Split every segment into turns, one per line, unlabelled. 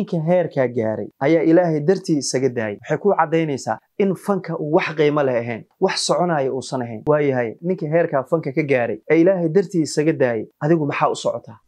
ninka heerkaa gaaray ayaa ilaahay dartii isaga daayay waxay ku caddaynaysaa in fanka uu wax qiimo leh ahayn wax soconaya uusan ahayn waayahay ninka heerkaa fanka ka gaaray ee ilaahay dartii isaga daayay adigu maxaa u socotaa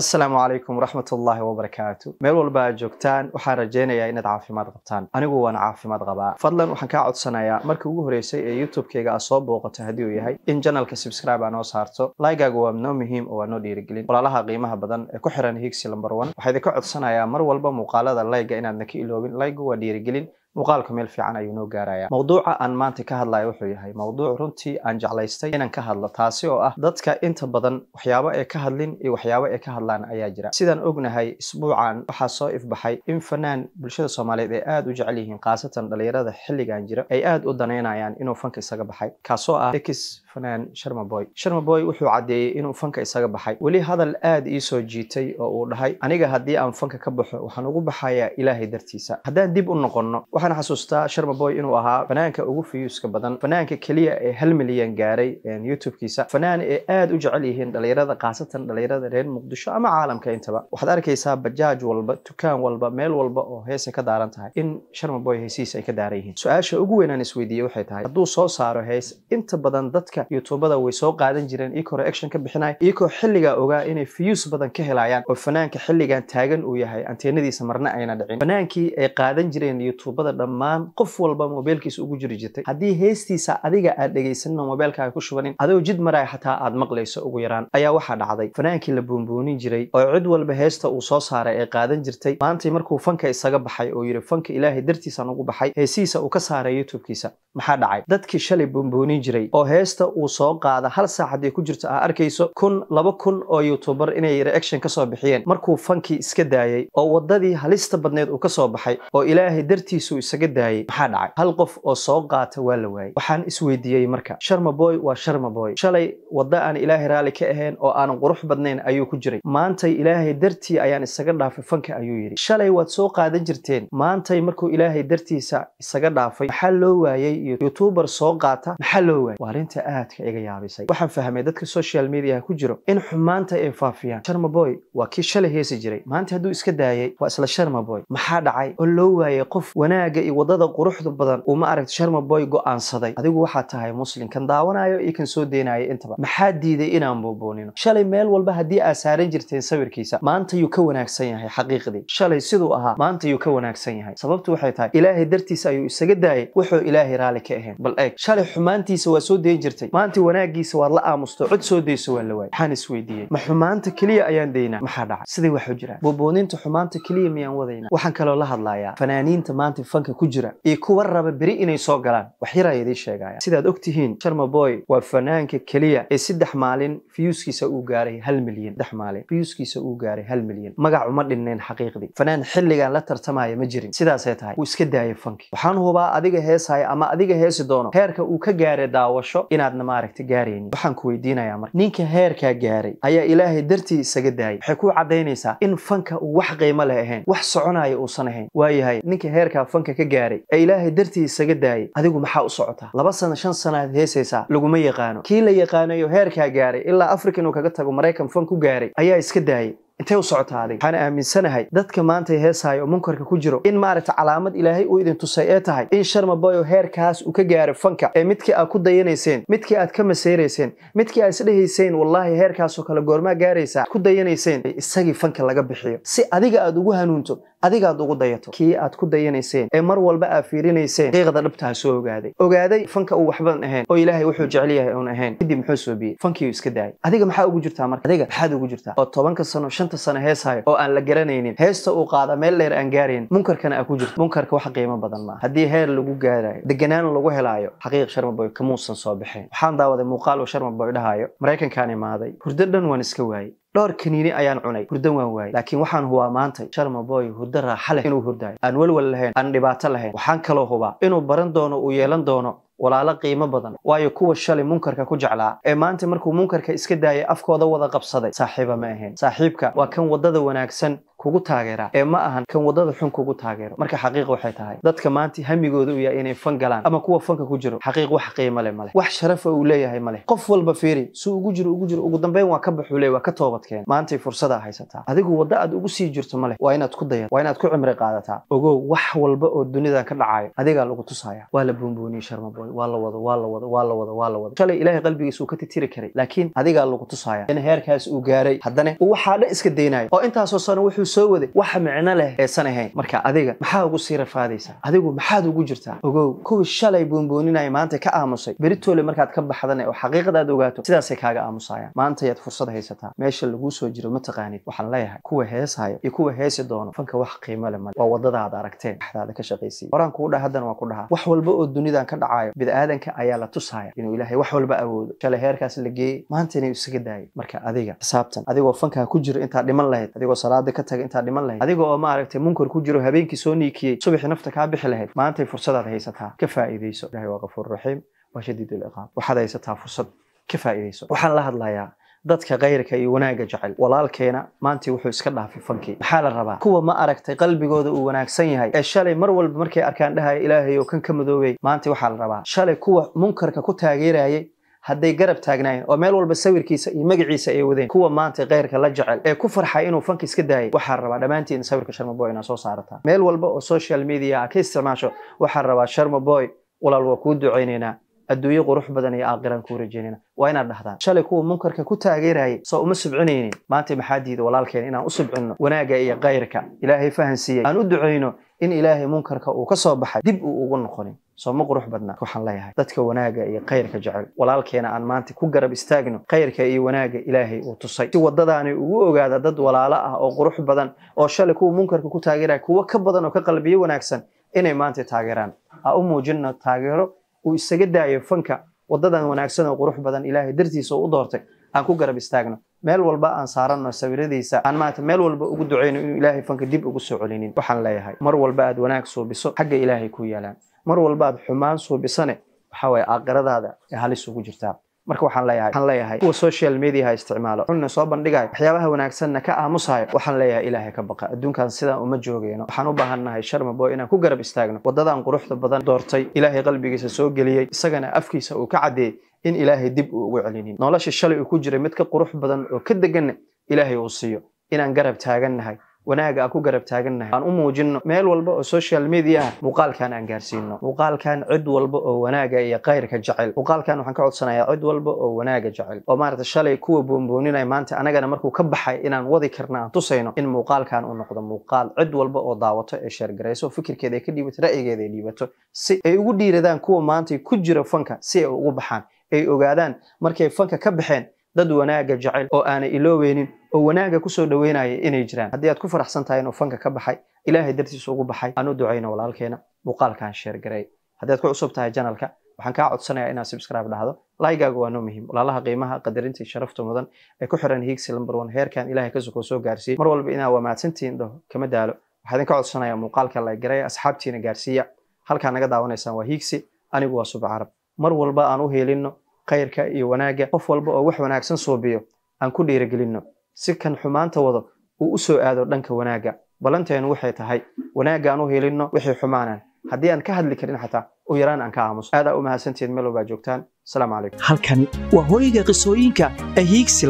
assalaamu calaykum waraxmatullaahi wabarakaatu meel walba aad joogtaan waxaan rajaynayaa inaad caafimaad qabtaan anigu waan caafimaad qabaa fadlan waxaan kaa codsanayaa markii ugu horreysay ee youtubekayga kayga aad soo booqato haddii uu yahay in janalka subscribe aa noo saarto laygaagu waa noo muhiim oo waa noo dhiirigelin walaalaha qiimaha badan ee ku xiran higsi lambar one waxaa idinka codsanayaa mar walba muuqaalada layga inaadna ka iloobin laygu waa dhiirigelin muuqaalku meel fiican ayuu noo gaarayaa mowduuca aan maanta ka hadlaya wuxuu yahay mowduuc runtii aan jeclaystay inaan ka hadlo taasi oo ah dadka inta badan waxyaabo ee ka hadlin iyo waxyaabo ee ka hadlaan ayaa jira sidaan ognahay isbuucan waxaa soo ifbaxay in fanaan bulshada soomaaliyeed ay aad u jecel yihiin khaasatan dhallinyarada xilligan jira ay aad u danaynayaan inuu fanka isaga baxay kaasoo ah x fanaan sharmaboy sharmaboy wuxuu caddeeyey inuu fanka isaga baxay weli hadal aad ii soo jiitay oo uu dhahay aniga haddii aan fanka ka baxo waxaan ugu baxayaa ilaahay dartiisa haddaan dib u noqonno waxaan xasuustaa sharmaboy inuu ahaa fanaanka ugu fiyuuska badan fanaanka keliya ee hal milyan gaaray youtubekiisa fanaan ee aad u jecel yihiin dhallinyarada khaasatan dhalinyarada reer muqdisho ama caalamka intaba waxaad arkaysaa bajaaj walba tukaan walba meel walba oo heesa ka daaran tahay in sharmaboy heesihiisa ay ka daaran yihiin su-aasha ugu weynaan aan isweydiiyey waxay tahay hadduu soo saaro hees inta badan dadka youtubada way soo qaadan jireen iykoo reaction ka bixinaya iyakoo xilligaa ogaa inay fiyuus badan ka helayaan oo fanaanka xilligan taagan uu yahay anteenadiisa marna ayna dhicin fanaankii ay qaadan jireen youtubada dhammaan qof walba mobeelkiisa ugu jiri jirtay haddii heestiisa adiga aad dhegaysanino mobeelkaaga ku shubanin adoo jid maraya xataa aad maqlayso ugu yaraan ayaa waxaa dhacday fanaankii la buunbuunin jiray oo cid walba heesta uu soo saaray ay qaadan jirtay maantay markuu fanka isaga baxay oo yidhi fanka ilaahay dartiisaan ugu baxay heesihiisa uu ka saaray youtubekiisa maxaa dhacay dadkii shalay buunbuunin jiray oo heesta uu soo qaada hal saac hadday ku jirto ah arkayso kun laba kun oo youtuber inay reaction ka soo bixiyeen markuu fankii iska daayey oo waddadii halista badneed uu ka soo baxay oo ilaahay dartiisuu isaga daayey maxaa dhacay hal qof oo soo qaata waa la waayey waxaan isweydiiyey marka sharmaboy waa sharma boy shalay wadda aan ilaahay raalli ka ahayn oo aanan qurux badnayn ayuu ku jiray maantay ilaahay dartii ayaan isaga dhaafay fanka ayuu yidhi shalay waad soo qaadan jirteen maantay markuu ilaahay dartiisa isaga dhaafay maxaa loo waayey iyo youtuber soo qaata maxaa loo waayey waa arrinta aadka iga yaabisay waxaan fahmay dadka social mediaha ku jiro in xumaanta ay faafiyaan sharmaboy waa kii shalay heesi jiray maanta hadduu iska daayay waa isla sharmaboy maxaa dhacay oo loo waayay qof wanaagga iyo waddada quruxda badan uu ma aragta sharmaboy go'aansaday adigu waxaa tahay muslim kan daawanayo iyo kan soo deynaayo intaba maxaa diiday inaan buubuunino shalay meel walba haddii aad saaran jirteen sawirkiisa maanta yuu ka wanaagsan yahay xaqiiqdii shalay siduu ahaa maanta yuu ka wanaagsan yahay sababtu waxay tahay ilaahay dartiisa ayuu isaga daayay wuxuu ilaahay raalli ka ahayn bal eeg shalay xumaantiisa waa soo deen jirtay daatay maanta wanaagiisa waad la aamusto cod soo dayso waa la waayay waxaan isweydiiyey ma xumaanta keliya ayaan daynaa maxaa dhacay siday waxu jiraan boobooninta xumaanta keliya miyaan wadayna waxaan kaloo la hadlayaa fanaaniinta maanta fanka ku jira iyo kuwa raba beri inay soo galaan wax yaraa idiin sheegaya sidaad ogtihiin tihiin sharmaboy waa fanaanka keliya ee saddex maalin fiyuuskiisa uu gaaray hal milyan saddex maalin fiyuuskiisa uu gaaray hal milyan magac uma dhinnayn xaqiiqdii fanaan xilligan la tartamaya ma jirin sidaasay tahay wuu iska daayay fanki waxaan hubaa adiga heesaya ama adiga heesi doono heerka uu ka gaaray daawasho inaad waxaadna maaragta gaaraynin waxaan ku weydiinayaa marka ninka heerkaa gaaray ayaa ilaahay dartii isaga daayay waxay ku caddaynaysaa in fanka uu wax qiimo leh ahayn wax soconaya uusan ahayn waayahay ninka heerkaa fanka ka gaaray ee ilaahay dartii isaga daayay adigu maxaa u socotaa laba sana shan sanaad heesaysaa laguma yaqaano kii la yaqaanayo heerkaa gaaray ilaa afrika inuu kaga tago maraykan fan ku gaaray ayaa iska daayay intay u socotaa adiga waxaan aaminsanahay dadka maanta heesaaya oo munkarka ku jiro in maaragta calaamad ilaahay uu idin tusay ee tahay in sharmaboyo heerkaas uu ka gaaro fanka ee midkii aad ku dayanayseen midkii aad ka maseyrayseen midkii aad isdhehayseen wallaahi heerkaasoo kale goormaa gaaraysaa ku dayanayseen isagii fanka laga bixiyo si adiga aad ugu hanuunto adigaad ugu dayato kii aad ku dayanayseen ee mar walba aad fiirinayseen qiiqda dhabtaha soo ogaaday ogaaday fanka uu waxbadan ahayn oo ilaahay wuxuu jecel yahay uun ahayn kadib muxuu soobiyey fankiiu iska daayay adiga maxaa ugu jirtaa marka adiga maxaad ugu jirtaa oo tobanka sano shanta sano hees hayo oo aan la garanaynin heesta uu qaada meel dheer aan gaarayn munkarkana aa ku jirta munkarka wax qiimo badan maa haddii heer lagu gaarayo deganaan lagu helaayo xaqiiq sharmaboy kamuusan soo baxeen waxaan daawaday muuqaal uu sharmaboy dhahaayo maraykankaan imaaday hurdo dhan waan iska waayey dhowr kaniini ayaan cunay hurdan waan waayey laakiin waxaan hubaa maantay sharmaboy hurdo raaxa leh inuu hurdaayo aan welwel lahayn aan dhibaato lahayn waxaan kaloo hubaa inuu baran doono uu yeelan doono walaalo qiimo badan waayo kuwa shalay munkarka ku jeclaa ee maanta markuu munkarka iska daayay afkooda wada qabsaday saaxiiba ma ahayn saaxiibka waa kan waddada wanaagsan kugu taageera ee ma ahan kan waddada xun kugu taageero marka xaqiiqa waxay tahay dadka maanta hamigooda u yahay inay fan galaan ama kuwa fanka ku jiro xaqiiq wax xaqiiya male male wax sharafa uu leeyahay maleh qof walba fiiri suu ugu jiro ugu jiro ugu dambeyn waa ka baxuu leey waa ka toobadkeen maantay fursada haysataa adigu wadda aad ugu sii jirto maleh waa inaad ku dayato waa inaad ku cimri qaadataa ogow wax walba oo dunidan ka dhacayo adigaa lagu tusaya waa la buunbuuniyey sharmaboy waa la wado waa la wado waa la wado waa la wado shalay ilaahay qalbigiisa uu ka titiri karay laakiin adigaa lagu tusaya in heerkaas uu gaaray haddana uu waxaa dhan iska daynayo oo intaasoo sano wuxuu soo waday waxa micno leh eesan ahayn marka adiga maxaa ugu sii rafaadaysaa adigu maxaad ugu jirtaa ogow kuwi shalay boonbooninaya maanta ka aamusay beritoole markaad ka baxdana oo xaqiiqadaad ogaato sidaasay kaaga aamusayaan maanta ayaad fursad haysataa meesha laguu soo jiro ma taqaanid waxaan leeyahay kuwa heeshaya iyo kuwa heesi doono fanka wax qiimale male waa waddada aad aragteen axdaada ka shaqaysiiya horaan kugu dhaha haddana waan ku dhahaa wax walba oo dunidan ka dhacayo bida'aadanka ayaa la tusaya inuu ilaahay wax walba awoodo shalay heerkaas la geeyey maanta inay isaga daayay marka adiga xisaabtan adigoo fankaa ku jiro intaa dhiman lahayd adigoo salaada ka tagay taga intaa dhiman lahayd adiga adigoo maaragtay munkar ku jiro habeenkii soo niikiyey subaxii nafta kaa bixi lahayd maantay fursadaad haysataa ka faa'iidayso ilahi waa kafuur raxiim waa shadiid iliqaab waxaad haysataa fursad ka faa'iidayso waxaan la hadlayaa dadka kayrka iyo wanaagga jecel walaalkeena maantii wuxuu iska dhaafay fankii maxaa la rabaa kuwa ma aragtay qalbigooda uu wanaagsan yahay ee shalay mar walba markay arkaan dhahaya ilaahay oo kan ka madoobay maanta waxaa la rabaa shalay kuwa munkarka ku taageerayay hadday garab taagnaayeen oo meel walba sawirkiisa iyo magaciisa ay wadeen kuwa maanta keyrka la jecel ee ku farxay inuu fanka iska daayay waxaa rabaa dhammaantiin sawirka sharmaboy inaa soo saarataan meel walba oo social media a ah ka isticmaasho waxaan rabaa sharmaboy walaal waa kuu ducaynaynaa adduunyo qurux badan iyo aakhiran kuu rajaynayna waa inaad dhahdaan shalay kuwa munkarka ku taageerayay soo uma subcinaynin maanta maxaa diida walaalkeen inaan u subcinno wanaagga iyo kayrka ilaahay fahansiiyey aan u ducayno in ilaahay munkarka uu ka soo baxay dib uu ugu noqonin soo ma qurux badna waxaan leeyahay dadka wanaagga iyo khayrka jecel walaalkeena aan maanta ku garab istaagno khayrka iyo wanaaga ilaahay uu tusay si waddadaani ugu ogaada dad walaalo ah oo qurux badan oo shalay kuwa munkarka ku taageeraya kuwa ka badan oo ka qalbiyo wanaagsan inay maanta taageeraan ha u muujinno taageero uu isaga daayo fanka waddadan wanaagsan oo qurux badan ilaahay dartiisa u doortay aan ku garab istaagno meel walba aan saaranno sawiradiisa aan maanta meel walba ugu ducayno inuu ilaahay fanka dib ugu soo celinin waxaan leeyahay mar walba aad wanaag suubiso xagga ilaahay ku yaalaan mar walbaad xumaan suubisane waxaway aakhiradaada ee halisugu jirtaa marka waxaan leeyahay waxaan leeyahay kuwa social media ha isticmaalo xunna soo bandhigayo waxyaabaha wanaagsanna ka aamusayo waxaan leeyahay ilaahay ka baqa adduunkan sidaan uma joogeyno waxaan u baahannahay sharmaboo inaan ku garab istaagno waddadan quruxda badan doortay ilaahay qalbigiisa soo geliyey isagana afkiisa uu ka caddeeyey in ilaahay dib uu ugu celinin nolosha shalay uu ku jiray mid ka qurux badan oo ka deganna ilaahay uu siiyo inaan garab taagannahay wanaaga aan ku garab taagannahay aan u muujinno meel walba oo social media ah muuqaalkan aan gaarsiino muuqaalkan cid walba oo wanaaga iyo kayrka jecel muuqaalkan waxaan ka codsanayaa cid walba oo wanaaga jecel oo maarata shalay kuwa boonbooninaya maanta anagana markuu ka baxay inaan wadi karna aan tusayno in muuqaalkan uu noqdo muuqaal cid walba oo daawato ee sheergarayso fikirkeeda ay ka dhiibato ra'yigeeda ay dhiibato si ay ugu dhiiradaan kuwa maanta ku jira fanka si ay ugu baxaan ay ogaadaan markay fanka ka baxeen dad wanaaga jecel oo aanay ilooweynin oo wanaaga kusoo dhoweynaya inay jiraan haddii aad ku faraxsan tahay inuu fanka ka baxay ilaahay dartiisa ugu baxay aan u ducayno walaalkeena muuqaalkaan sheergaray haddii aad ku cusub tahay janalka waxaan kaa codsanayaa inaad subscribe dhahdo laygaaga waa noo muhiim walaalaha qiimaha qadarinta iyo sharafta mudan ee ku xiran hiigsi lambar one heerkan ilaahay ka sokoo soo gaarsiiyey mar walba inaad waa dhaho kama daalo waxaa idinka codsanayaa muuqaalka laygaraya asxaabtiina gaarsiiya halkaa naga daawanaysaan waa hiigsi anigu waa subcarab mar walba aan u heelinno khayrka iyo wanaagga qof walba oo wax wanaagsan suubiyo aan ku dhiiragelinno si kan xumaanta wado uu u soo aado dhanka wanaagga ballanteenu waxay tahay wanaagga aan u helinno wixii xumaanaan haddii aan ka hadli karin xataa u yaraan aan ka aamuso aadaa u mahadsantihiin meel walbaa joogtaan asalaamu calaykum halkani waa hooyga qisooyinka ee hiigsi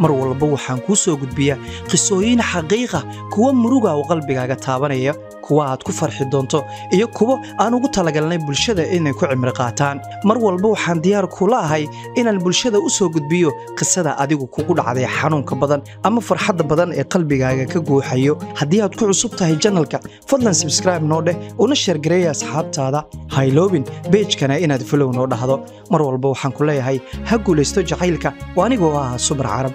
mar walba waxaan kuu soo gudbiyaa qisooyin xaqiiqa kuwa muruga u qalbigaaga taabanaya kuwa aad ku farxi doonto iyo kuwo aan ugu talagalnay bulshada inay ku cimri qaataan mar walba waxaan diyaar kula ahay inaan bulshada u soo gudbiyo qisada adigu kugu dhacday xanuunka badan ama farxadda badan ee qalbigaaga ka guuxayo haddii aad ku cusub tahay janalka fadlan sabskraibe noo dheh una sheergareeya asxaabtaada hayloobin beejkana inaad fulow noo dhahdo mar walba waxaan ku leeyahay ha guulaysto jacaylka oo anigoo ah subar carab